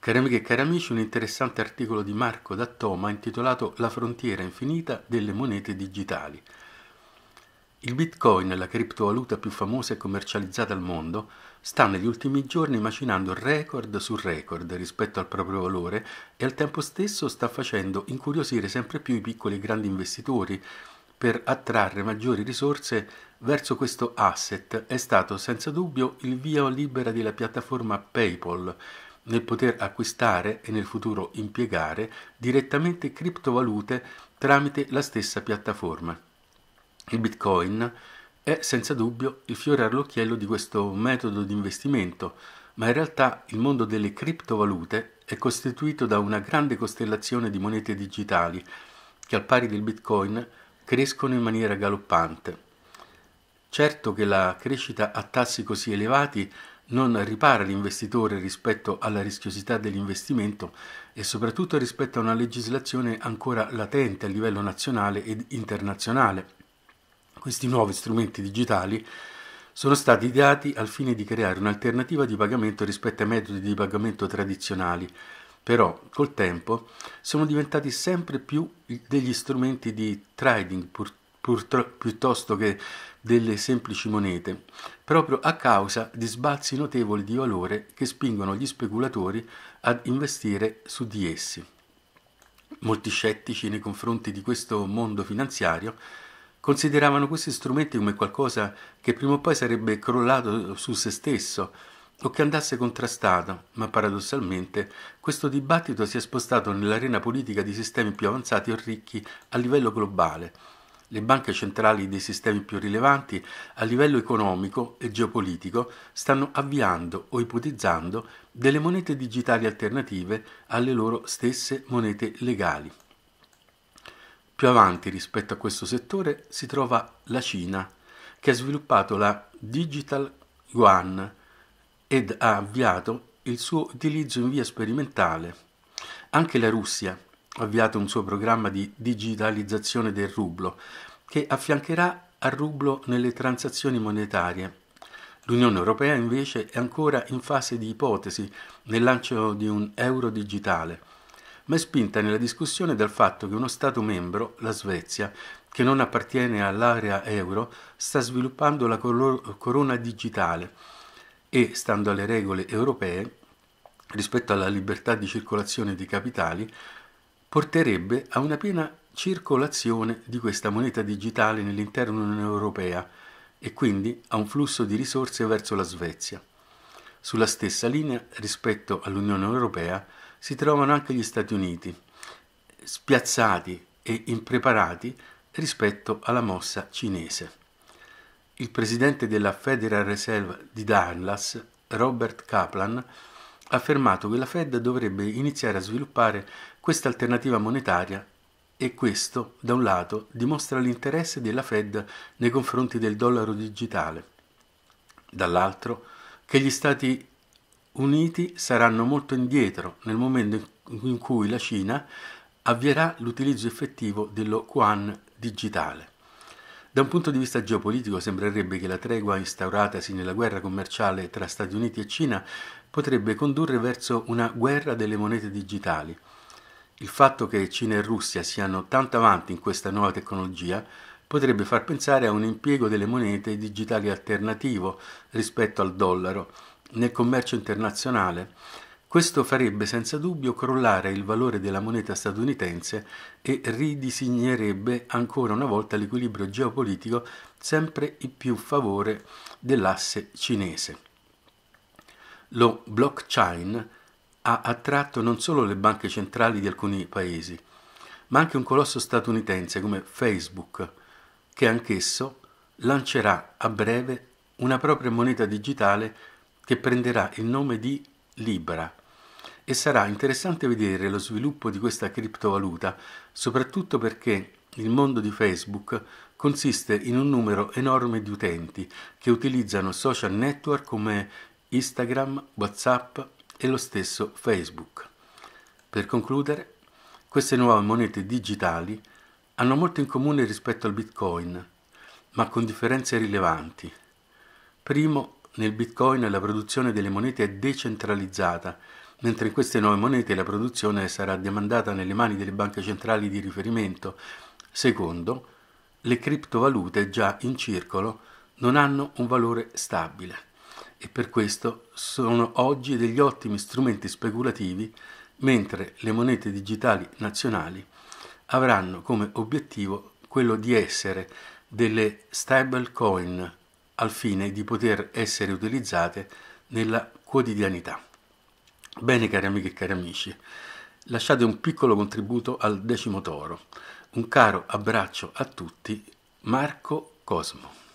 Cari amiche e cari amici, un interessante articolo di Marco D'Attoma intitolato La frontiera infinita delle monete digitali. Il bitcoin, la criptovaluta più famosa e commercializzata al mondo, sta negli ultimi giorni macinando record su record rispetto al proprio valore e al tempo stesso sta facendo incuriosire sempre più i piccoli e grandi investitori per attrarre maggiori risorse verso questo asset è stato senza dubbio il via libera della piattaforma PayPal nel poter acquistare e nel futuro impiegare direttamente criptovalute tramite la stessa piattaforma. Il Bitcoin è senza dubbio il fiore all'occhiello di questo metodo di investimento, ma in realtà il mondo delle criptovalute è costituito da una grande costellazione di monete digitali che al pari del Bitcoin crescono in maniera galoppante. Certo che la crescita a tassi così elevati non ripara l'investitore rispetto alla rischiosità dell'investimento e soprattutto rispetto a una legislazione ancora latente a livello nazionale ed internazionale. Questi nuovi strumenti digitali sono stati ideati al fine di creare un'alternativa di pagamento rispetto ai metodi di pagamento tradizionali, però col tempo sono diventati sempre più degli strumenti di trading purtroppo piuttosto che delle semplici monete, proprio a causa di sbalzi notevoli di valore che spingono gli speculatori ad investire su di essi. Molti scettici nei confronti di questo mondo finanziario consideravano questi strumenti come qualcosa che prima o poi sarebbe crollato su se stesso o che andasse contrastato, ma paradossalmente questo dibattito si è spostato nell'arena politica di sistemi più avanzati o ricchi a livello globale, le banche centrali dei sistemi più rilevanti a livello economico e geopolitico stanno avviando o ipotizzando delle monete digitali alternative alle loro stesse monete legali. Più avanti rispetto a questo settore si trova la Cina, che ha sviluppato la Digital Yuan ed ha avviato il suo utilizzo in via sperimentale. Anche la Russia avviato un suo programma di digitalizzazione del rublo, che affiancherà al rublo nelle transazioni monetarie. L'Unione Europea invece è ancora in fase di ipotesi nel lancio di un euro digitale, ma è spinta nella discussione dal fatto che uno Stato membro, la Svezia, che non appartiene all'area euro, sta sviluppando la corona digitale e, stando alle regole europee, rispetto alla libertà di circolazione di capitali, porterebbe a una piena circolazione di questa moneta digitale nell'intera Unione Europea e quindi a un flusso di risorse verso la Svezia. Sulla stessa linea rispetto all'Unione Europea si trovano anche gli Stati Uniti, spiazzati e impreparati rispetto alla mossa cinese. Il presidente della Federal Reserve di Dallas, Robert Kaplan, ha affermato che la Fed dovrebbe iniziare a sviluppare questa alternativa monetaria e questo, da un lato, dimostra l'interesse della Fed nei confronti del dollaro digitale, dall'altro, che gli Stati Uniti saranno molto indietro nel momento in cui la Cina avvierà l'utilizzo effettivo dello yuan digitale. Da un punto di vista geopolitico sembrerebbe che la tregua instauratasi nella guerra commerciale tra Stati Uniti e Cina potrebbe condurre verso una guerra delle monete digitali. Il fatto che Cina e Russia siano tanto avanti in questa nuova tecnologia potrebbe far pensare a un impiego delle monete digitali alternativo rispetto al dollaro nel commercio internazionale. Questo farebbe senza dubbio crollare il valore della moneta statunitense e ridisegnerebbe ancora una volta l'equilibrio geopolitico sempre in più favore dell'asse cinese. Lo blockchain ha attratto non solo le banche centrali di alcuni paesi, ma anche un colosso statunitense come Facebook, che anch'esso lancerà a breve una propria moneta digitale che prenderà il nome di Libra e sarà interessante vedere lo sviluppo di questa criptovaluta, soprattutto perché il mondo di Facebook consiste in un numero enorme di utenti che utilizzano social network come Instagram, WhatsApp e lo stesso Facebook. Per concludere, queste nuove monete digitali hanno molto in comune rispetto al Bitcoin, ma con differenze rilevanti. Primo, nel Bitcoin la produzione delle monete è decentralizzata, mentre in queste nuove monete la produzione sarà demandata nelle mani delle banche centrali di riferimento. Secondo, le criptovalute già in circolo non hanno un valore stabile e per questo sono oggi degli ottimi strumenti speculativi, mentre le monete digitali nazionali avranno come obiettivo quello di essere delle stable coin al fine di poter essere utilizzate nella quotidianità. Bene cari amiche e cari amici, lasciate un piccolo contributo al decimo toro. Un caro abbraccio a tutti, Marco Cosmo.